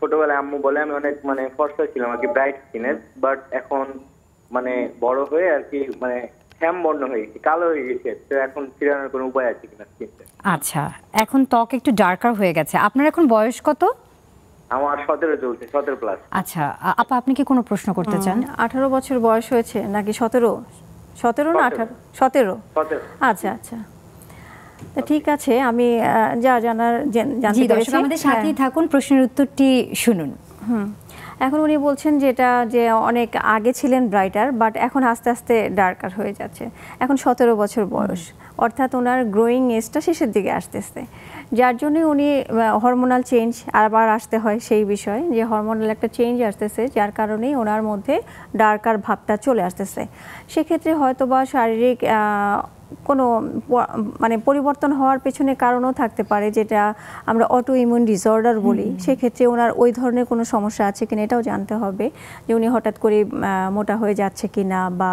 ছোটবেলায় আম্মু বলে আমি অনেক মানে ফর্সা ছিলাম আর কি ব্রাইট স্কিনের বাট এখন মানে বড় হয়ে আর কি মানে বর্ণ হয়ে কালো হয়ে গেছে তো এখন ফিরানোর কোনো উপায় আছে কিনা স্কিনটা আচ্ছা এখন ত্বক একটু ডার্কার হয়ে গেছে আপনার এখন বয়স কত আমার সতেরো চলছে সতেরো প্লাস আচ্ছা আপা আপনি কি কোনো প্রশ্ন করতে চান আঠারো বছর বয়স হয়েছে নাকি সতেরো সতেরো না আঠারো সতেরো আচ্ছা আচ্ছা ঠিক আছে আমি যা জানার জানতে পেরেছি আমাদের সাথেই হ্যাঁ। থাকুন প্রশ্নের উত্তরটি শুনুন এখন উনি বলছেন যেটা যে অনেক আগে ছিলেন ব্রাইটার বাট এখন আস্তে আস্তে ডার্কার হয়ে যাচ্ছে এখন সতেরো বছর বয়স অর্থাৎ ওনার গ্রোয়িং এজটা শেষের দিকে আসতেছে যার জন্যই উনি হরমোনাল চেঞ্জ আবার আসতে হয় সেই বিষয়ে যে হরমোনাল একটা চেঞ্জ আসতেছে যার কারণেই ওনার মধ্যে ডার্কার ভাবটা চলে আসতেছে সেক্ষেত্রে হয়তোবা শারীরিক কোনো মানে পরিবর্তন হওয়ার পেছনে কারণও থাকতে পারে যেটা আমরা অটো ইমিউন ডিসঅর্ডার বলি সেক্ষেত্রে ওনার ওই ধরনের কোনো সমস্যা আছে কিনা এটাও জানতে হবে যে উনি হঠাৎ করে মোটা হয়ে যাচ্ছে কিনা বা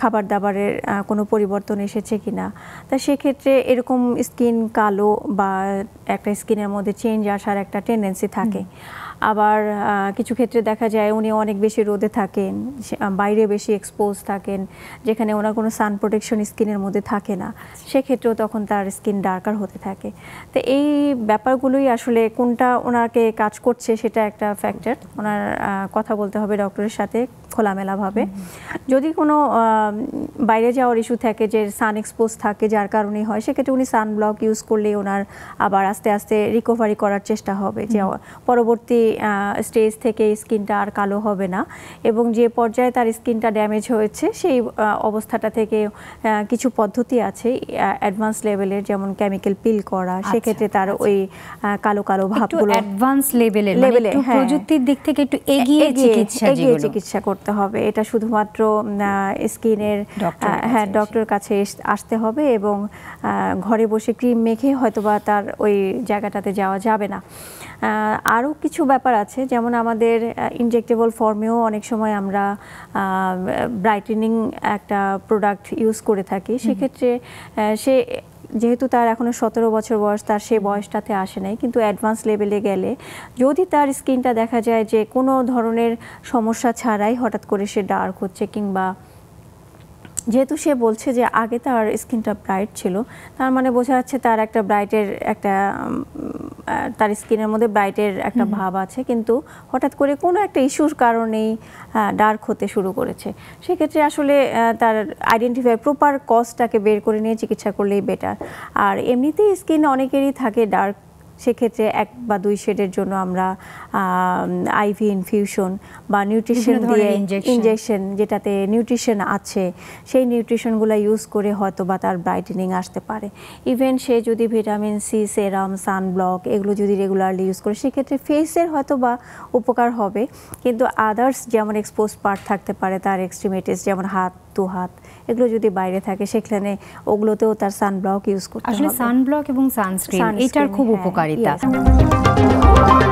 খাবার দাবারের কোনো পরিবর্তন এসেছে কিনা তা সেক্ষেত্রে এরকম স্কিন কালো বা একটা স্কিনের মধ্যে চেঞ্জ আসার একটা টেন্ডেন্সি থাকে আবার কিছু ক্ষেত্রে দেখা যায় উনি অনেক বেশি রোদে থাকেন বাইরে বেশি এক্সপোজ থাকেন যেখানে ওনার কোনো সান প্রোটেকশন স্কিনের মধ্যে থাকে না সেক্ষেত্রেও তখন তার স্কিন ডার্কার হতে থাকে তো এই ব্যাপারগুলোই আসলে কোনটা ওনাকে কাজ করছে সেটা একটা ফ্যাক্টর ওনার কথা বলতে হবে ডক্টরের সাথে খোলামেলাভাবে যদি কোনো বাইরে যাওয়ার ইস্যু থাকে যে সান এক্সপোজ থাকে যার কারণে হয় সেক্ষেত্রে উনি সান ব্লক ইউজ করলে ওনার আবার আস্তে আস্তে রিকভারি করার চেষ্টা হবে যে পরবর্তী স্টেজ থেকে স্কিনটা আর কালো হবে না এবং যে পর্যায়ে তার স্কিনটা ড্যামেজ হয়েছে সেই অবস্থাটা থেকে কিছু পদ্ধতি আছে অ্যাডভান্স লেভেলের যেমন কেমিক্যাল পিল করা আচ্ছা, সেক্ষেত্রে তার আচ্ছা। ওই কালো কালো ভাবগুলো অ্যাডভান্স লেভেলের লেভেলে প্রযুক্তির দিক থেকে একটু এগিয়ে চিকিৎসা চিকিৎসা করতে হবে এটা শুধুমাত্র স্কিনের হ্যাঁ ডক্টর কাছে আসতে হবে এবং ঘরে বসে ক্রিম মেখে হয়তোবা তার ওই জায়গাটাতে যাওয়া যাবে না আরও কিছু ব্যাপার আছে যেমন আমাদের ইনজেক্টেবল ফর্মেও অনেক সময় আমরা ব্রাইটেনিং একটা প্রোডাক্ট ইউজ করে থাকি সেক্ষেত্রে সে যেহেতু তার এখনও সতেরো বছর বয়স তার সেই বয়সটাতে আসে নাই কিন্তু অ্যাডভান্স লেভেলে গেলে যদি তার স্কিনটা দেখা যায় যে কোনো ধরনের সমস্যা ছাড়াই হঠাৎ করে সে ডার্ক হচ্ছে কিংবা যেহেতু সে বলছে যে আগে তার স্কিনটা ব্রাইট ছিল তার মানে বোঝা যাচ্ছে তার একটা ব্রাইটের একটা তার স্কিনের মধ্যে ব্রাইটের একটা ভাব আছে কিন্তু হঠাৎ করে কোনো একটা ইস্যুর কারণেই ডার্ক হতে শুরু করেছে সেক্ষেত্রে আসলে তার আইডেন্টিফাই প্রপার কজটাকে বের করে নিয়ে চিকিৎসা করলেই বেটার আর এমনিতেই স্কিন অনেকেরই থাকে ডার্ক সেক্ষেত্রে এক বা দুই শেডের জন্য আমরা আইভি ইনফিউশন বা নিউট্রিশন দিয়ে ইঞ্জেকশন যেটাতে নিউট্রিশন আছে সেই নিউট্রিশনগুলো ইউজ করে হয়তো বা তার ব্রাইটেনিং আসতে পারে ইভেন সে যদি ভিটামিন সি সেরাম সানব্লক এগুলো যদি রেগুলারলি ইউজ করে সেক্ষেত্রে ফেসের হয়তো বা উপকার হবে কিন্তু আদার্স যেমন এক্সপোজ পার্ট থাকতে পারে তার এক্সট্রিমেটিস যেমন হাত দু হাত এগুলো যদি বাইরে থাকে সেখানে ওগুলোতেও তার সানব্লক ইউজ করতে আসলে সানব্লক এবং সানস্ক্রিন এটার খুব হ্যাঁ, উপকারিতা